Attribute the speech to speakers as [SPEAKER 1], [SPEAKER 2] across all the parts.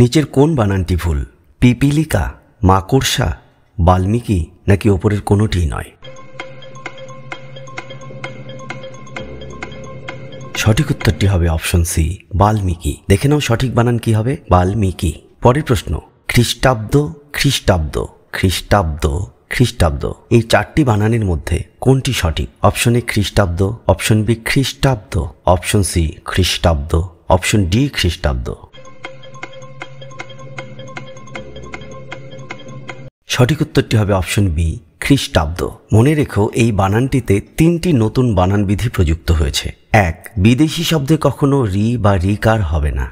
[SPEAKER 1] নিচের কোন বানানটি ভুল পিপিলিকা মাকড়সা বাল্মীকি নাকি ওপরের কোনোটিই নয় সঠিক উত্তরটি হবে অপশন সি বাল্মীকি দেখে নাও সঠিক বানান কি হবে বাল্মীকি পরের প্রশ্ন খ্রিস্টাব্দ খ্রিস্টাব্দ খ্রিস্টাব্দ খ্রিস্টাব্দ এই চারটি বানানের মধ্যে কোনটি সঠিক অপশন এ খ্রিস্টাব্দ অপশন বি খ্রিস্টাব্দ অপশন সি খ্রিস্টাব্দ অপশন ডি খ্রিস্টাব্দ সঠিক উত্তরটি হবে অপশন বি খ্রিস্টাব্দ মনে রেখো এই বানানটিতে তিনটি নতুন বানানবিধি প্রযুক্ত হয়েছে এক বিদেশি শব্দে কখনো রি বা রিকার হবে না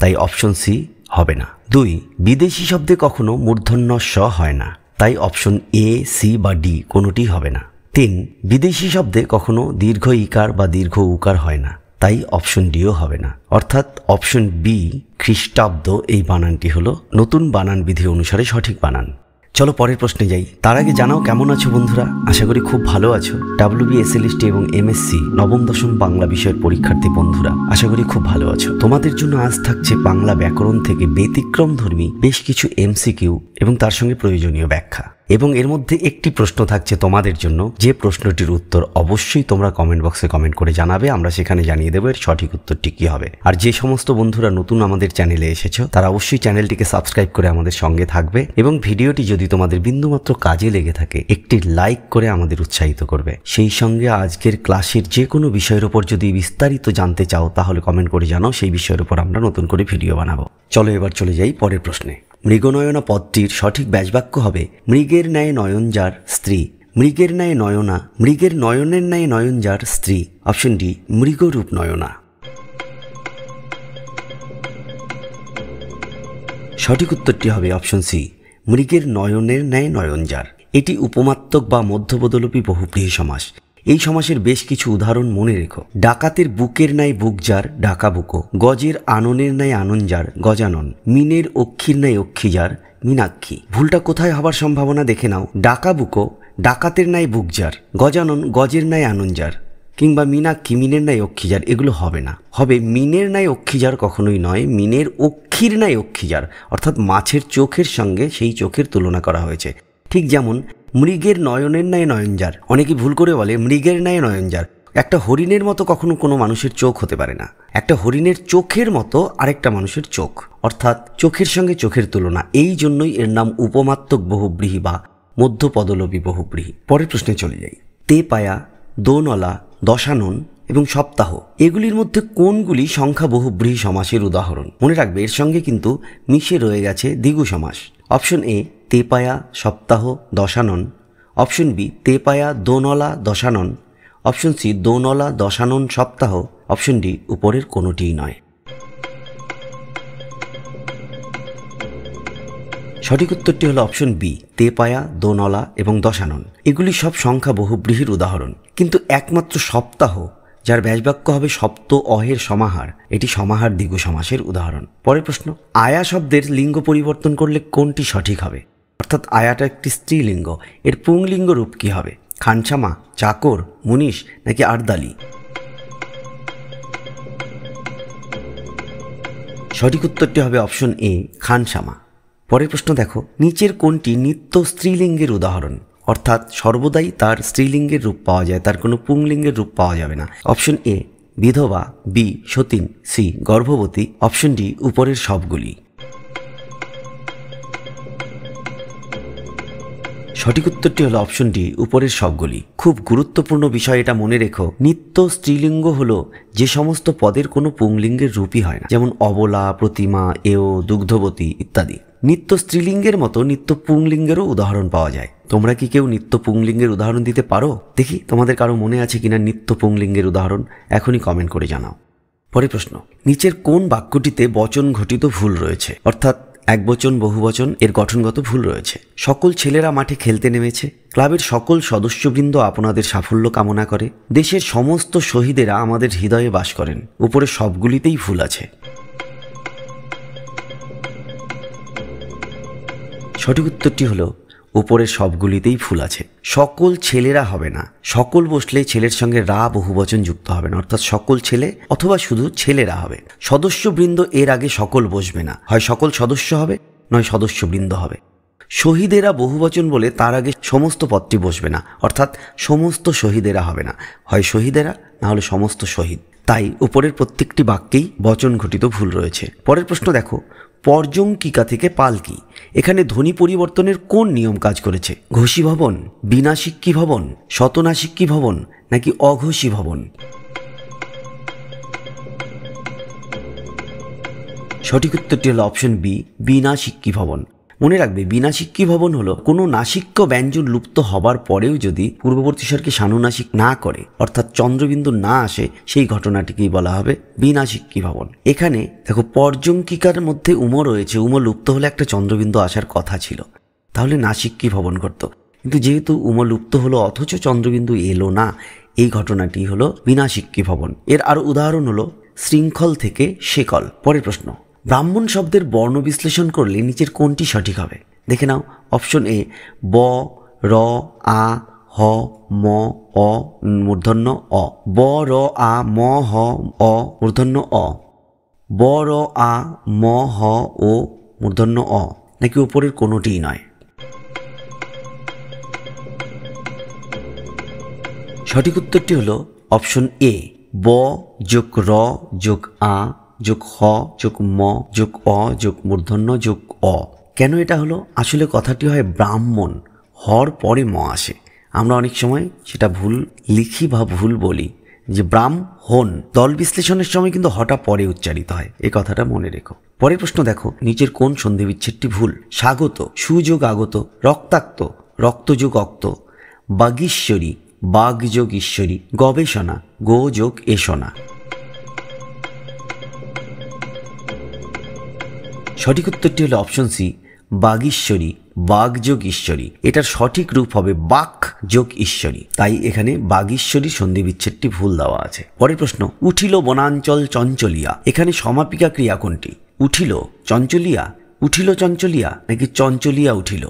[SPEAKER 1] তাই অপশন সি হবে না দুই বিদেশি শব্দে কখনো মূর্ধন্য স হয় না তাই অপশন এ সি বা ডি কোনোটি হবে না তিন বিদেশি শব্দে কখনো দীর্ঘ ইকার বা দীর্ঘ উকার হয় না তাই অপশন ডিও হবে না অর্থাৎ অপশন বি খ্রিস্টাব্দ এই বানানটি হল নতুন বানান বিধি অনুসারে সঠিক বানান চলো পরের প্রশ্নে যাই তার আগে জানাও কেমন আছো বন্ধুরা আশা করি খুব ভালো আছো ডাব্লিউ বি এসএলএসটি এবং এমএসসি নবম দশম বাংলা বিষয়ের পরীক্ষার্থী বন্ধুরা আশা করি খুব ভালো আছো তোমাদের জন্য আজ থাকছে বাংলা ব্যাকরণ থেকে ব্যতিক্রম ধর্মী বেশ কিছু এমসিকিউ এবং তার সঙ্গে প্রয়োজনীয় ব্যাখ্যা এবং এর মধ্যে একটি প্রশ্ন থাকছে তোমাদের জন্য যে প্রশ্নটির উত্তর অবশ্যই তোমরা কমেন্ট বক্সে কমেন্ট করে জানাবে আমরা সেখানে জানিয়ে দেবো এর সঠিক উত্তরটি কী হবে আর যে সমস্ত বন্ধুরা নতুন আমাদের চ্যানেলে এসেছো তারা অবশ্যই চ্যানেলটিকে সাবস্ক্রাইব করে আমাদের সঙ্গে থাকবে এবং ভিডিওটি যদি তোমাদের বিন্দুমাত্র কাজে লেগে থাকে একটি লাইক করে আমাদের উৎসাহিত করবে সেই সঙ্গে আজকের ক্লাসের যে কোনো বিষয়ের ওপর যদি বিস্তারিত জানতে চাও তাহলে কমেন্ট করে জানাও সেই বিষয়ের উপর আমরা নতুন করে ভিডিও বানাবো চলো এবার চলে যাই পরের প্রশ্নে মৃগনয়না পদটির সঠিক ব্যাসবাক্য হবে মৃগের ন্যায় নয়ন যার স্ত্রী মৃগের ন্যায় নয়না মৃগের নয়নের ন্যায় নয়ন যার স্ত্রী অপশন ডি মৃগরূপ নয়না সঠিক উত্তরটি হবে অপশন সি মৃগের নয়নের ন্যায় নয়ন যার এটি উপমাত্মক বা মধ্যবদলপী বহুপ্রিয় সমাস এই সমাসের বেশ কিছু উদাহরণ মনে রেখো ডাকাতের বুকের নাই বুকজার ডাকা বুকো গজের আননের নাই আনঞ্জার গজানন মিনের অক্ষির নাই অক্ষিজার মিনাক্ষী ভুলটা কোথায় হবার সম্ভাবনা দেখে নাও ডাকা বুকো ডাকাতের নাই বুকজার গজানন গজের নাই আনঞ্জার কিংবা মিনাক্ষী মিনের নাই অক্ষিজার এগুলো হবে না হবে মিনের নাই অক্ষিজার কখনোই নয় মিনের অক্ষির নাই অক্ষিজার অর্থাৎ মাছের চোখের সঙ্গে সেই চোখের তুলনা করা হয়েছে ঠিক যেমন মৃগের নয়নের ন্যায় নয়নজার অনেকে ভুল করে বলে মৃগের ন্যায় নয়নজার একটা হরিণের মতো কখনো কোনো মানুষের চোখ হতে পারে না একটা হরিণের চোখের মতো আরেকটা মানুষের চোখ অর্থাৎ চোখের সঙ্গে চোখের তুলনা এই জন্যই এর নাম উপমাত্মক বহুব্রীহি বা মধ্যপদলবী বহুব্রীহি পরের প্রশ্নে চলে যাই তে পায়া দোনলা দশানন এবং সপ্তাহ এগুলির মধ্যে কোনগুলি সংখ্যা বহুব্রীহি সমাসের উদাহরণ মনে রাখবে এর সঙ্গে কিন্তু মিশে রয়ে গেছে দ্বিগু সমাস অপশন এ তেপায়া সপ্তাহ দশানন অপশন বি তেপায়া দোনলা দশানন অপশন সি দোনলা দশানন সপ্তাহ অপশন ডি উপরের কোনোটিই নয় সঠিক উত্তরটি হলো অপশন বি তেপায়া দোনলা এবং দশানন এগুলি সব সংখ্যা বহুব্রীহির উদাহরণ কিন্তু একমাত্র সপ্তাহ যার ব্যাসবাক্য হবে সপ্ত অহের সমাহার এটি সমাহার দ্বিগু সমাসের উদাহরণ পরের প্রশ্ন আয়া শব্দের লিঙ্গ পরিবর্তন করলে কোনটি সঠিক হবে অর্থাৎ আয়াটা একটি স্ত্রীলিঙ্গ এর পুংলিঙ্গ রূপ কি হবে খানসামা চাকর মুনিশ নাকি আর্দালি সঠিক উত্তরটি হবে অপশন এ খানসামা পরের প্রশ্ন দেখো নিচের কোনটি নিত্য স্ত্রীলিঙ্গের উদাহরণ অর্থাৎ সর্বদাই তার স্ত্রীলিঙ্গের রূপ পাওয়া যায় তার কোনো পুংলিঙ্গের রূপ পাওয়া যাবে না অপশন এ বিধবা বি সতীন সি গর্ভবতী অপশন ডি উপরের সবগুলি সঠিক উত্তরটি হলো অপশন ডি উপরের সবগুলি খুব গুরুত্বপূর্ণ বিষয় এটা মনে রেখো নিত্য স্ত্রীলিঙ্গ হল যে সমস্ত পদের কোনো পুংলিঙ্গের রূপই হয় না যেমন অবলা প্রতিমা এও দুগ্ধবতী ইত্যাদি নিত্য স্ত্রীলিঙ্গের মতো নিত্য পুংলিঙ্গেরও উদাহরণ পাওয়া যায় তোমরা কি কেউ নিত্য পুংলিঙ্গের উদাহরণ দিতে পারো দেখি তোমাদের কারো মনে আছে কিনা নিত্য পুংলিঙ্গের উদাহরণ এখনই কমেন্ট করে জানাও পরে প্রশ্ন নিচের কোন বাক্যটিতে বচন ঘটিত ভুল রয়েছে অর্থাৎ একবচন বহুবচন এর গঠনগত ভুল রয়েছে সকল ছেলেরা মাঠে খেলতে নেমেছে ক্লাবের সকল সদস্যবৃন্দ আপনাদের সাফল্য কামনা করে দেশের সমস্ত শহীদেরা আমাদের হৃদয়ে বাস করেন উপরে সবগুলিতেই ভুল আছে সঠিক উত্তরটি হলো উপরের সবগুলিতেই ফুল আছে সকল ছেলেরা হবে না সকল বসলে ছেলের সঙ্গে রা বহুবচন যুক্ত হবে না অর্থাৎ সকল ছেলে অথবা শুধু ছেলেরা হবে সদস্যবৃন্দ এর আগে সকল বসবে না হয় সকল সদস্য হবে নয় সদস্যবৃন্দ হবে শহীদেরা বহুবচন বলে তার আগে সমস্ত পদটি বসবে না অর্থাৎ সমস্ত শহীদেরা হবে না হয় শহীদেরা না হলে সমস্ত শহীদ তাই উপরের প্রত্যেকটি বাক্যেই বচন ঘটিত ভুল রয়েছে পরের প্রশ্ন দেখো পর্যঙ্কিকা থেকে পালকি এখানে ধ্বনি পরিবর্তনের কোন নিয়ম কাজ করেছে ঘোষী ভবন বিনাশিক্ষী ভবন শতনাশিক্ষী ভবন নাকি অঘোষী ভবন সঠিক উত্তরটি হল অপশন বি বিনাশিক্ষী ভবন মনে রাখবে বিনাশিক্ষী ভবন হলো কোনো নাসিক্য ব্যঞ্জন লুপ্ত হবার পরেও যদি পূর্ববর্তী স্বরকে সানুনাসিক না করে অর্থাৎ চন্দ্রবিন্দু না আসে সেই ঘটনাটিকেই বলা হবে বিনা ভবন এখানে দেখো পর্যঙ্কিকার মধ্যে উমো রয়েছে উমো লুপ্ত হলে একটা চন্দ্রবিন্দু আসার কথা ছিল তাহলে নাসিক্কি ভবন করত কিন্তু যেহেতু উমো লুপ্ত হলো অথচ চন্দ্রবিন্দু এলো না এই ঘটনাটি হলো বিনাশিক্কি ভবন এর আর উদাহরণ হলো শৃঙ্খল থেকে শেকল পরের প্রশ্ন ব্রাহ্মণ শব্দের বর্ণ বিশ্লেষণ করলে নিচের কোনটি সঠিক হবে দেখে নাও অপশন এ ব র আ হ ম অ মূর্ধন্য অ ব র আ ম হ অ মূর্ধন্য অ ব র আ ম হ ও মূর্ধন্য অ নাকি উপরের কোনোটিই নয় সঠিক উত্তরটি হলো অপশন এ ব যোগ র যোগ আ যোগ হ যোগ ম যোগ অ যোগ মূর্ধন্য যোগ অ কেন এটা হলো আসলে কথাটি হয় ব্রাহ্মণ হর পরে ম আসে আমরা অনেক সময় সেটা ভুল লিখি বা ভুল বলি যে ব্রাহ্মণ দল বিশ্লেষণের সময় কিন্তু হঠাৎ পরে উচ্চারিত হয় এ কথাটা মনে রেখো পরের প্রশ্ন দেখো নিচের কোন সন্ধি বিচ্ছেদটি ভুল স্বাগত সুযোগ আগত রক্তাক্ত রক্তযোগ অক্ত বাগীশ্বরী বাগযোগ ঈশ্বরী গবেষণা গোযোগ এসনা সঠিক উত্তরটি হলো অপশন সি বাগীশ্বরী যোগ ঈশ্বরী এটার সঠিক রূপ হবে বাক যোগ ঈশ্বরী তাই এখানে বাগীশ্বরী সন্ধি বিচ্ছেদটি ভুল দেওয়া আছে পরের প্রশ্ন উঠিল বনাঞ্চল চঞ্চলিয়া এখানে সমাপিকা ক্রিয়া কোনটি উঠিল চঞ্চলিয়া উঠিল চঞ্চলিয়া নাকি চঞ্চলিয়া উঠিল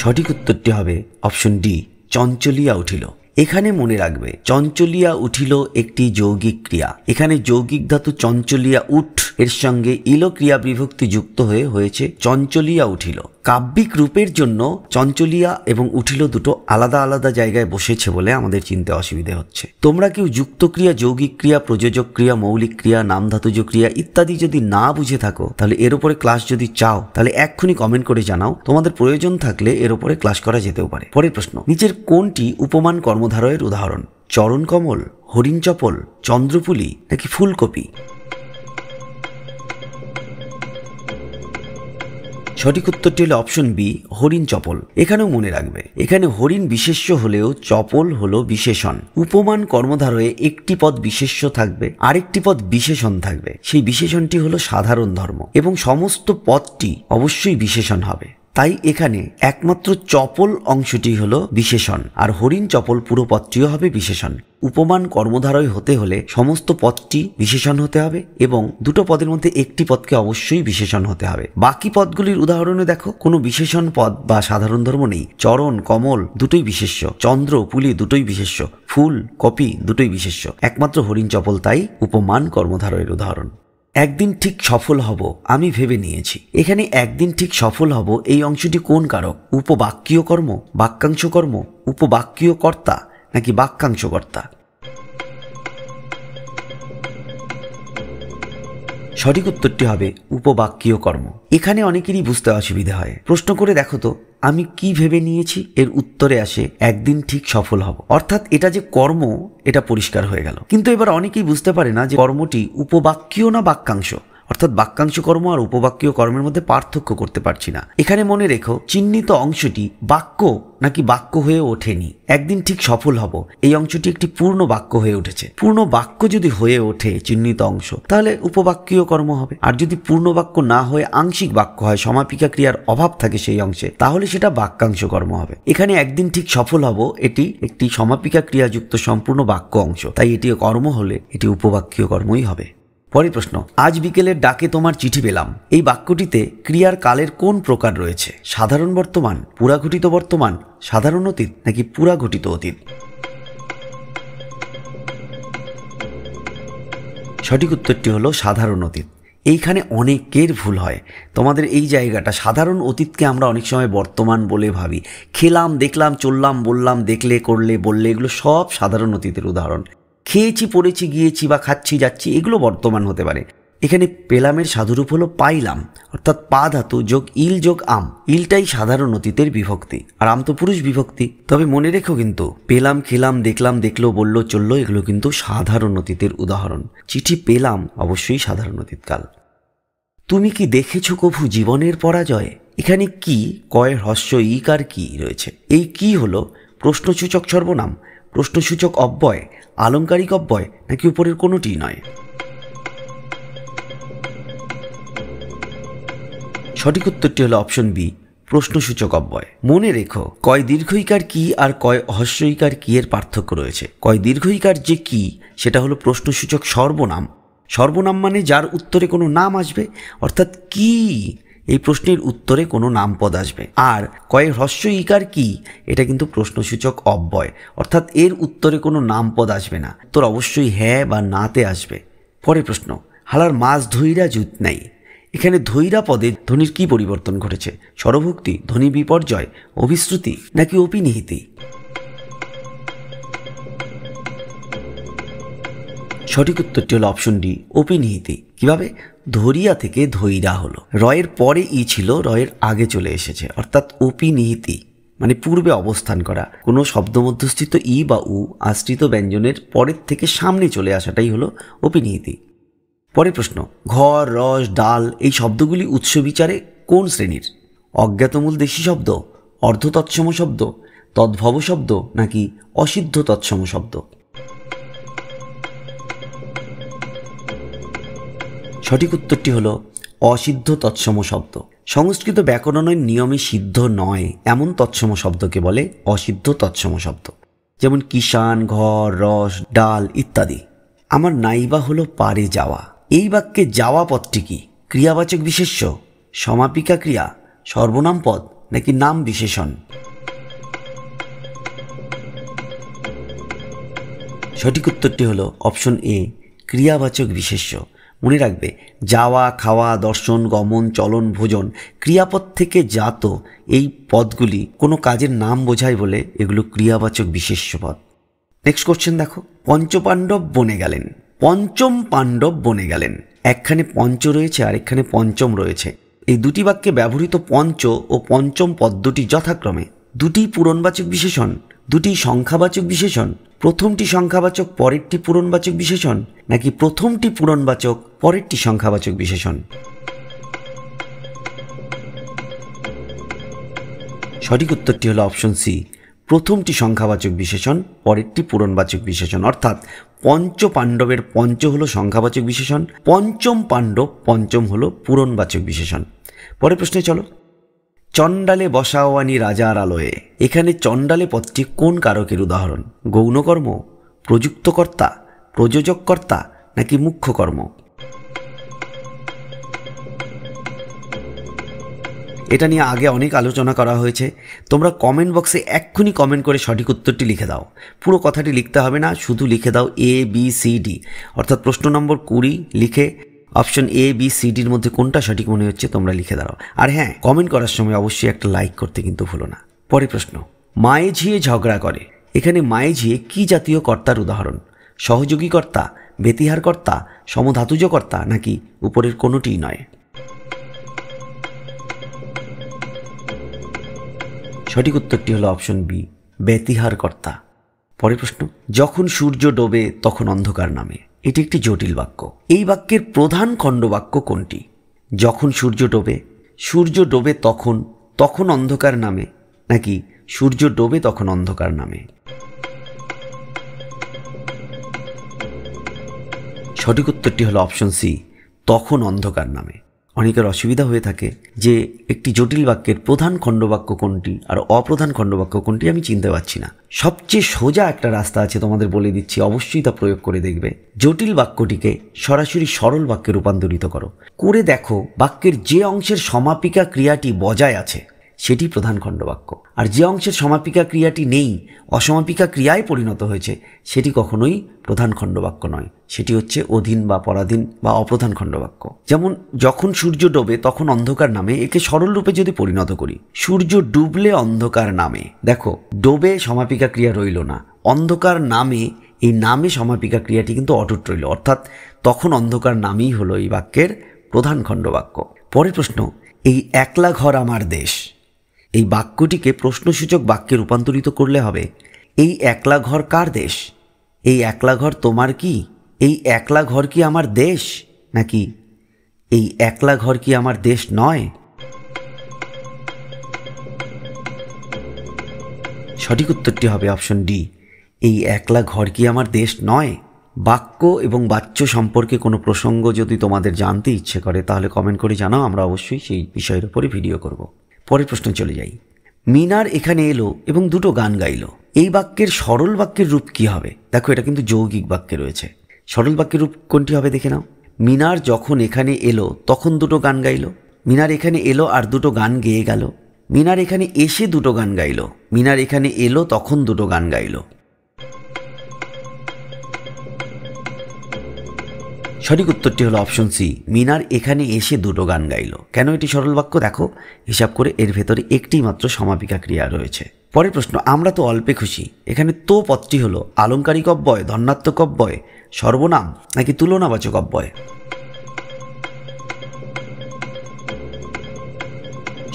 [SPEAKER 1] সঠিক উত্তরটি হবে অপশন ডি চঞ্চলিয়া উঠিল এখানে মনে রাখবে চঞ্চলিয়া উঠিল একটি যৌগিক ক্রিয়া এখানে যৌগিক ধাতু চঞ্চলিয়া উঠ এর সঙ্গে ইলো ক্রিয়া বিভক্তি যুক্ত হয়ে হয়েছে চঞ্চলিয়া উঠিল কাব্যিক রূপের জন্য চঞ্চলিয়া এবং উঠিল দুটো আলাদা আলাদা জায়গায় বসেছে বলে আমাদের চিনতে অসুবিধে হচ্ছে তোমরা কেউ যুক্ত ক্রিয়া যৌগিক ক্রিয়া প্রযোজক ক্রিয়া মৌলিক ক্রিয়া নামধাতুজ ক্রিয়া ইত্যাদি যদি না বুঝে থাকো তাহলে এর উপরে ক্লাস যদি চাও তাহলে এক্ষুনি কমেন্ট করে জানাও তোমাদের প্রয়োজন থাকলে এর উপরে ক্লাস করা যেতেও পারে পরের প্রশ্ন নিজের কোনটি উপমান কর্মধারয়ের উদাহরণ চরণ কমল হরিণ চপল চন্দ্রপুলি নাকি ফুলকপি সঠিক উত্তরটি হলো অপশন বি হরিণ চপল এখানেও মনে রাখবে এখানে হরিণ বিশেষ্য হলেও চপল হলো বিশেষণ উপমান কর্মধারয়ে একটি পদ বিশেষ্য থাকবে আরেকটি পদ বিশেষণ থাকবে সেই বিশেষণটি হলো সাধারণ ধর্ম এবং সমস্ত পদটি অবশ্যই বিশেষণ হবে তাই এখানে একমাত্র চপল অংশটি হল বিশেষণ আর হরিণ চপল পুরো পথটিও হবে বিশেষণ উপমান কর্মধারয় হতে হলে সমস্ত পদটি বিশেষণ হতে হবে এবং দুটো পদের মধ্যে একটি পদকে অবশ্যই বিশেষণ হতে হবে বাকি পদগুলির উদাহরণে দেখো কোনো বিশেষণ পদ বা সাধারণ ধর্ম নেই চরণ কমল দুটোই বিশেষ্য চন্দ্র পুলি দুটোই বিশেষ্য ফুল কপি দুটোই বিশেষ্য একমাত্র হরিণ চপল তাই উপমান কর্মধারয়ের উদাহরণ একদিন ঠিক সফল হব আমি ভেবে নিয়েছি এখানে একদিন ঠিক সফল হব এই অংশটি কোন কারক উপবাক্যীয় কর্ম বাক্যাংশ কর্ম উপবাক্যীয় কর্তা নাকি বাক্যাংশকর্তা সঠিক উত্তরটি হবে উপবাক্যীয় কর্ম এখানে অনেকেরই বুঝতে অসুবিধা হয় প্রশ্ন করে দেখো তো আমি কি ভেবে নিয়েছি এর উত্তরে আসে একদিন ঠিক সফল হব অর্থাৎ এটা যে কর্ম এটা পরিষ্কার হয়ে গেল কিন্তু এবার অনেকেই বুঝতে পারে না যে কর্মটি উপবাক্যীয় না বাক্যাংশ অর্থাৎ বাক্যাংশ কর্ম আর উপবাক্যীয় কর্মের মধ্যে পার্থক্য করতে পারছি না এখানে মনে রেখো চিহ্নিত অংশটি বাক্য নাকি বাক্য হয়ে ওঠেনি একদিন ঠিক সফল হব এই অংশটি একটি পূর্ণ বাক্য হয়ে উঠেছে পূর্ণ বাক্য যদি হয়ে ওঠে চিহ্নিত অংশ তাহলে উপবাক্যীয় কর্ম হবে আর যদি পূর্ণ বাক্য না হয়ে আংশিক বাক্য হয় সমাপিকা ক্রিয়ার অভাব থাকে সেই অংশে তাহলে সেটা বাক্যাংশ কর্ম হবে এখানে একদিন ঠিক সফল হব এটি একটি সমাপিকা ক্রিয়াযুক্ত সম্পূর্ণ বাক্য অংশ তাই এটি কর্ম হলে এটি উপবাক্যীয় কর্মই হবে পরের প্রশ্ন আজ বিকেলের ডাকে তোমার চিঠি পেলাম এই বাক্যটিতে ক্রিয়ার কালের কোন প্রকার রয়েছে সাধারণ বর্তমান পুরাঘটিত বর্তমান সাধারণ অতীত নাকি পুরাঘটিত অতীত সঠিক উত্তরটি হলো সাধারণ অতীত এইখানে অনেকের ভুল হয় তোমাদের এই জায়গাটা সাধারণ অতীতকে আমরা অনেক সময় বর্তমান বলে ভাবি খেলাম দেখলাম চললাম বললাম দেখলে করলে বললে এগুলো সব সাধারণ অতীতের উদাহরণ খেয়েছি পড়েছি গিয়েছি বা খাচ্ছি যাচ্ছি এগুলো বর্তমান হতে পারে এখানে পেলামের সাধুরূপ হলো পাইলাম অর্থাৎ পা ধাতু যোগ ইল যোগ আম ইলটাই সাধারণ অতীতের বিভক্তি আর আম তো পুরুষ বিভক্তি তবে মনে রেখো কিন্তু পেলাম খেলাম দেখলাম দেখলো বললো চললো এগুলো কিন্তু সাধারণ অতীতের উদাহরণ চিঠি পেলাম অবশ্যই সাধারণ অতীতকাল তুমি কি দেখেছো কভু জীবনের পরাজয় এখানে কি কয় হস্য ইকার কি রয়েছে এই কি হলো প্রশ্নসূচক সর্বনাম প্রশ্নসূচক অব্যয় আলঙ্কারিক অব্যয় নাকি উপরের কোনোটিই নয় সঠিক উত্তরটি হলো অপশন বি প্রশ্নসূচক অব্যয় মনে রেখো কয় দীর্ঘইকার কি আর কয় হস্যইকার কি এর পার্থক্য রয়েছে কয় দীর্ঘইকার যে কি সেটা হলো প্রশ্নসূচক সর্বনাম সর্বনাম মানে যার উত্তরে কোনো নাম আসবে অর্থাৎ কি এই প্রশ্নের উত্তরে কোনো নামপদ আসবে আর কয়েক হ্রস্ব ইকার কি এটা কিন্তু প্রশ্নসূচক অব্যয় অর্থাৎ এর উত্তরে কোনো নামপদ আসবে না তোর অবশ্যই হ্যাঁ বা নাতে আসবে পরে প্রশ্ন হালার মাছ ধৈরা জুত নাই এখানে ধৈরা পদে ধ্বনির কি পরিবর্তন ঘটেছে স্বরভক্তি ধ্বনি বিপর্যয় অভিশ্রুতি নাকি অপিনিহিতি সঠিক উত্তরটি হলো অপশন ডি ওপিনিহিতি কিভাবে ধরিয়া থেকে ধৈরা হলো রয়ের পরে ই ছিল রয়ের আগে চলে এসেছে অর্থাৎ ওপিনিহিতি মানে পূর্বে অবস্থান করা কোনো শব্দমধ্যস্থিত ই বা উ আশ্রিত ব্যঞ্জনের পরের থেকে সামনে চলে আসাটাই হলো ওপিনিহিতি পরের প্রশ্ন ঘর রস ডাল এই শব্দগুলি উৎস বিচারে কোন শ্রেণীর অজ্ঞাতমূল দেশি শব্দ অর্ধতৎসম শব্দ তদ্ভব শব্দ নাকি অসিদ্ধ তৎসম শব্দ সঠিক উত্তরটি হলো অসিদ্ধ তৎসম শব্দ সংস্কৃত ব্যাকরণের নিয়মে সিদ্ধ নয় এমন তৎসম শব্দকে বলে অসিদ্ধ তৎসম শব্দ যেমন কিষান ঘর রস ডাল ইত্যাদি আমার নাইবা হলো পারে যাওয়া এই বাক্যে যাওয়া পদটি কি ক্রিয়াবাচক বিশেষ্য সমাপিকা ক্রিয়া সর্বনাম পদ নাকি নাম বিশেষণ সঠিক উত্তরটি হলো অপশন এ ক্রিয়াবাচক বিশেষ্য মনে রাখবে যাওয়া খাওয়া দর্শন গমন চলন ভোজন ক্রিয়াপদ থেকে জাত এই পদগুলি কোনো কাজের নাম বোঝায় বলে এগুলো ক্রিয়াবাচক বিশেষ্য পদ নেক্সট কোশ্চেন দেখো পঞ্চপাণ্ডব বনে গেলেন পঞ্চম পাণ্ডব বনে গেলেন একখানে পঞ্চ রয়েছে আর একখানে পঞ্চম রয়েছে এই দুটি বাক্যে ব্যবহৃত পঞ্চ ও পঞ্চম পদ্মটি যথাক্রমে দুটি পূরণবাচক বিশেষণ দুটি সংখ্যাবাচক বিশেষণ প্রথমটি সংখ্যাবাচক পরেরটি পূরণবাচক বিশেষণ নাকি প্রথমটি পূরণবাচক পরেরটি সংখ্যাবাচক বিশেষণ সঠিক উত্তরটি হলো অপশন সি প্রথমটি সংখ্যাবাচক বিশেষণ পরেরটি পূরণবাচক বিশেষণ অর্থাৎ পঞ্চ পাণ্ডবের পঞ্চ হলো সংখ্যাবাচক বিশেষণ পঞ্চম পাণ্ডব পঞ্চম হলো পূরণবাচক বিশেষণ পরের প্রশ্নে চলো চণ্ডালে বসাওয়ানি রাজার আলোয়ে এখানে চণ্ডালে পথটি কোন কারকের উদাহরণ গৌণকর্ম প্রযুক্তকর্তা প্রযোজককর্তা নাকি মুখ্যকর্ম এটা নিয়ে আগে অনেক আলোচনা করা হয়েছে তোমরা কমেন্ট বক্সে এক্ষুনি কমেন্ট করে সঠিক উত্তরটি লিখে দাও পুরো কথাটি লিখতে হবে না শুধু লিখে দাও এ বি সি ডি অর্থাৎ প্রশ্ন নম্বর কুড়ি লিখে অপশন এ বি সি ডির মধ্যে কোনটা সঠিক মনে হচ্ছে তোমরা লিখে দাও আর হ্যাঁ কমেন্ট করার সময় অবশ্যই একটা লাইক করতে কিন্তু ভুলো না পরে প্রশ্ন মায়ে ঝিয়ে ঝগড়া করে এখানে মায়ে ঝিয়ে কী জাতীয় কর্তার উদাহরণ সহযোগী কর্তা বেতিহার কর্তা সমধাতুজ কর্তা নাকি উপরের কোনোটিই নয় সঠিক উত্তরটি হলো অপশন বি বেতিহার কর্তা পরে প্রশ্ন যখন সূর্য ডোবে তখন অন্ধকার নামে এটি একটি জটিল বাক্য এই বাক্যের প্রধান খণ্ডবাক্য কোনটি যখন সূর্য ডোবে সূর্য ডোবে তখন তখন অন্ধকার নামে নাকি সূর্য ডোবে তখন অন্ধকার নামে সঠিক উত্তরটি হলো অপশন সি তখন অন্ধকার নামে অনেকের অসুবিধা হয়ে থাকে যে একটি জটিল বাক্যের প্রধান খণ্ডবাক্য কোনটি আর অপ্রধান খণ্ডবাক্য কোনটি আমি চিনতে পারছি না সবচেয়ে সোজা একটা রাস্তা আছে তোমাদের বলে দিচ্ছি অবশ্যই তা প্রয়োগ করে দেখবে জটিল বাক্যটিকে সরাসরি সরল বাক্যে রূপান্তরিত করো করে দেখো বাক্যের যে অংশের সমাপিকা ক্রিয়াটি বজায় আছে সেটি প্রধান খণ্ডবাক্য আর যে অংশের সমাপিকা ক্রিয়াটি নেই অসমাপিকা ক্রিয়ায় পরিণত হয়েছে সেটি কখনোই প্রধান খণ্ডবাক্য নয় সেটি হচ্ছে অধীন বা পরাধীন বা অপ্রধান খণ্ডবাক্য যেমন যখন সূর্য ডোবে তখন অন্ধকার নামে একে সরল রূপে যদি পরিণত করি সূর্য ডুবলে অন্ধকার নামে দেখো ডোবে সমাপিকা ক্রিয়া রইল না অন্ধকার নামে এই নামে সমাপিকা ক্রিয়াটি কিন্তু অটুট রইল অর্থাৎ তখন অন্ধকার নামেই হলো এই বাক্যের প্রধান খণ্ডবাক্য পরের প্রশ্ন এই একলা ঘর আমার দেশ এই বাক্যটিকে প্রশ্নসূচক বাক্যে রূপান্তরিত করলে হবে এই একলা ঘর কার দেশ এই একলা ঘর তোমার কি এই একলা ঘর কি আমার দেশ নাকি এই একলা ঘর কি আমার দেশ নয় সঠিক উত্তরটি হবে অপশন ডি এই একলা ঘর কি আমার দেশ নয় বাক্য এবং বাচ্য সম্পর্কে কোনো প্রসঙ্গ যদি তোমাদের জানতে ইচ্ছে করে তাহলে কমেন্ট করে জানাও আমরা অবশ্যই সেই বিষয়ের উপরে ভিডিও করব পরের প্রশ্ন চলে যাই মিনার এখানে এলো এবং দুটো গান গাইল এই বাক্যের সরল বাক্যের রূপ কি হবে দেখো এটা কিন্তু যৌগিক বাক্যে রয়েছে সরল বাক্যের রূপ কোনটি হবে দেখে নাও মিনার যখন এখানে এলো তখন দুটো গান গাইল মিনার এখানে এলো আর দুটো গান গেয়ে গেল মিনার এখানে এসে দুটো গান গাইল মিনার এখানে এলো তখন দুটো গান গাইল সঠিক উত্তরটি হলো অপশন সি মিনার এখানে এসে দুটো গান গাইল কেন এটি সরল বাক্য দেখো হিসাব করে এর ভেতরে একটি মাত্র সমাপিকা ক্রিয়া রয়েছে পরের প্রশ্ন আমরা তো অল্পে খুশি এখানে তো পথটি হলো আলঙ্কারিক অব্যয় ধন্যাত্মক অব্যয় সর্বনাম নাকি তুলনাবাচক অব্যয়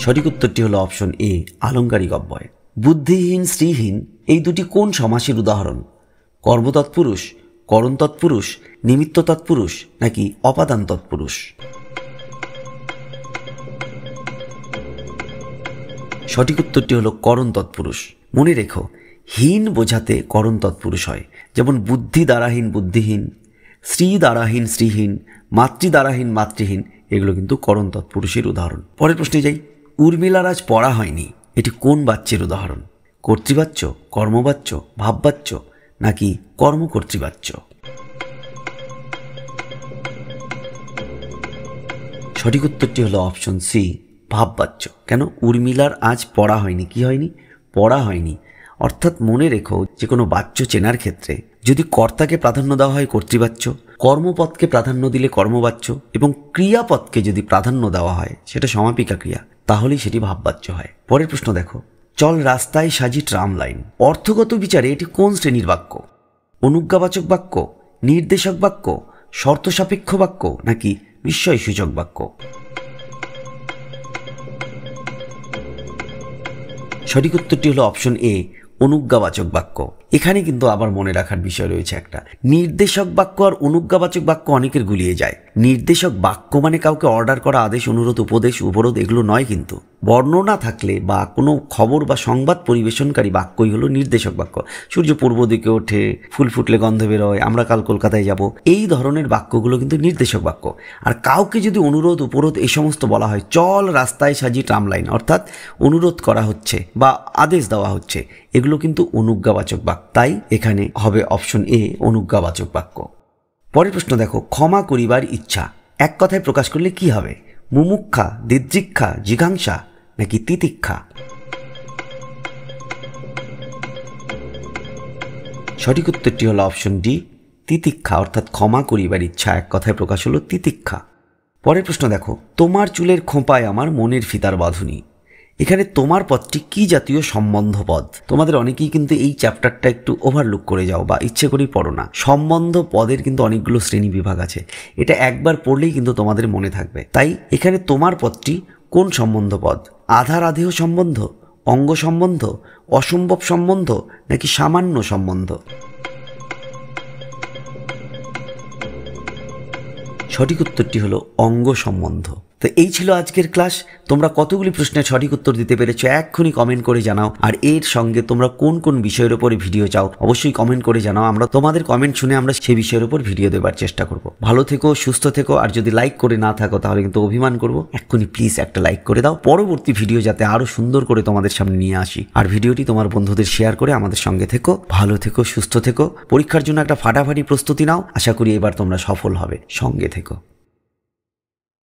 [SPEAKER 1] সঠিক উত্তরটি হলো অপশন এ আলঙ্কারিক অব্যয় বুদ্ধিহীন শ্রীহীন এই দুটি কোন সমাসের উদাহরণ কর্মতৎপুরুষ পুরুষ করণ তৎপুরুষ নিমিত্ত তৎপুরুষ নাকি অপাদান তৎপুরুষ সঠিক উত্তরটি হলো করণ তৎপুরুষ মনে রেখো হীন বোঝাতে করণ তৎপুরুষ হয় যেমন বুদ্ধি দ্বারাহীন বুদ্ধিহীন স্ত্রী দ্বারাহীন স্ত্রীহীন মাতৃ দ্বারাহীন মাতৃহীন এগুলো কিন্তু করণ তৎপুরুষের উদাহরণ পরের প্রশ্নে যাই উর্মিলা রাজ পড়া হয়নি এটি কোন বাচ্যের উদাহরণ কর্তৃবাচ্য কর্মবাচ্য ভাববাচ্য নাকি কর্মকর্তৃবাচ্য সঠিক উত্তরটি হলো অপশন সি ভাববাচ্য কেন উর্মিলার আজ পড়া হয়নি কি হয়নি পড়া হয়নি অর্থাৎ মনে রেখো যে কোনো বাচ্য চেনার ক্ষেত্রে যদি কর্তাকে প্রাধান্য দেওয়া হয় কর্তৃবাচ্য কর্মপদকে প্রাধান্য দিলে কর্মবাচ্য এবং ক্রিয়াপদকে যদি প্রাধান্য দেওয়া হয় সেটা সমাপিকা ক্রিয়া তাহলেই সেটি ভাববাচ্য হয় পরের প্রশ্ন দেখো চল রাস্তায় সাজি ট্রাম লাইন অর্থগত বিচারে এটি কোন শ্রেণীর বাক্য অনুজ্ঞাবাচক বাক্য নির্দেশক বাক্য শর্ত সাপেক্ষ বাক্য নাকি বিস্ময়সূচক বাক্য সঠিক উত্তরটি হলো অপশন এ অনুজ্ঞাবাচক বাক্য এখানে কিন্তু আবার মনে রাখার বিষয় রয়েছে একটা নির্দেশক বাক্য আর অনুজ্ঞাবাচক বাক্য অনেকের গুলিয়ে যায় নির্দেশক বাক্য মানে কাউকে অর্ডার করা আদেশ অনুরোধ উপদেশ উপরোধ এগুলো নয় কিন্তু বর্ণনা থাকলে বা কোনো খবর বা সংবাদ পরিবেশনকারী বাক্যই হলো নির্দেশক বাক্য সূর্য পূর্ব দিকে ওঠে ফুল ফুটলে গন্ধ বেরোয় আমরা কাল কলকাতায় যাব এই ধরনের বাক্যগুলো কিন্তু নির্দেশক বাক্য আর কাউকে যদি অনুরোধ উপরোধ এই সমস্ত বলা হয় চল রাস্তায় সাজি ট্রামলাইন অর্থাৎ অনুরোধ করা হচ্ছে বা আদেশ দেওয়া হচ্ছে এগুলো কিন্তু অনুজ্ঞাবাচক বাক্য তাই এখানে হবে অপশন এ অনুজ্ঞাবাচক বাক্য পরের প্রশ্ন দেখো ক্ষমা করিবার ইচ্ছা এক কথায় প্রকাশ করলে কি হবে মুমুক্ষা দিদ্রিক্ষা জিঘাংসা নাকি তিতিক্ষা সঠিক উত্তরটি হলো অপশন ডি তিতিক্ষা অর্থাৎ ক্ষমা করিবার ইচ্ছা এক কথায় প্রকাশ হলো তিতিক্ষা পরের প্রশ্ন দেখো তোমার চুলের খোঁপায় আমার মনের ফিতার বাঁধুনি এখানে তোমার পদটি কি জাতীয় সম্বন্ধ পদ তোমাদের অনেকেই কিন্তু এই চ্যাপ্টারটা একটু ওভারলুক করে যাও বা ইচ্ছে করেই পড়ো না সম্বন্ধ পদের কিন্তু অনেকগুলো শ্রেণী বিভাগ আছে এটা একবার পড়লেই কিন্তু তোমাদের মনে থাকবে তাই এখানে তোমার পদটি কোন সম্বন্ধ পদ আধার আধেয় সম্বন্ধ অঙ্গ সম্বন্ধ অসম্ভব সম্বন্ধ নাকি সামান্য সম্বন্ধ সঠিক উত্তরটি হলো অঙ্গ সম্বন্ধ তো এই ছিল আজকের ক্লাস তোমরা কতগুলি প্রশ্নের সঠিক উত্তর দিতে পেরেছো এক্ষুনি কমেন্ট করে জানাও আর এর সঙ্গে তোমরা কোন কোন বিষয়ের উপরে ভিডিও চাও অবশ্যই কমেন্ট করে জানাও আমরা তোমাদের কমেন্ট শুনে আমরা সেই বিষয়ের উপর ভিডিও দেবার চেষ্টা করব ভালো থেকো সুস্থ থেকো আর যদি লাইক করে না থাকো তাহলে কিন্তু অভিমান করবো এক্ষুনি প্লিজ একটা লাইক করে দাও পরবর্তী ভিডিও যাতে আরও সুন্দর করে তোমাদের সামনে নিয়ে আসি আর ভিডিওটি তোমার বন্ধুদের শেয়ার করে আমাদের সঙ্গে থেকো ভালো থেকো সুস্থ থেকো পরীক্ষার জন্য একটা ফাটাফাটি প্রস্তুতি নাও আশা করি এবার তোমরা সফল হবে সঙ্গে থেকো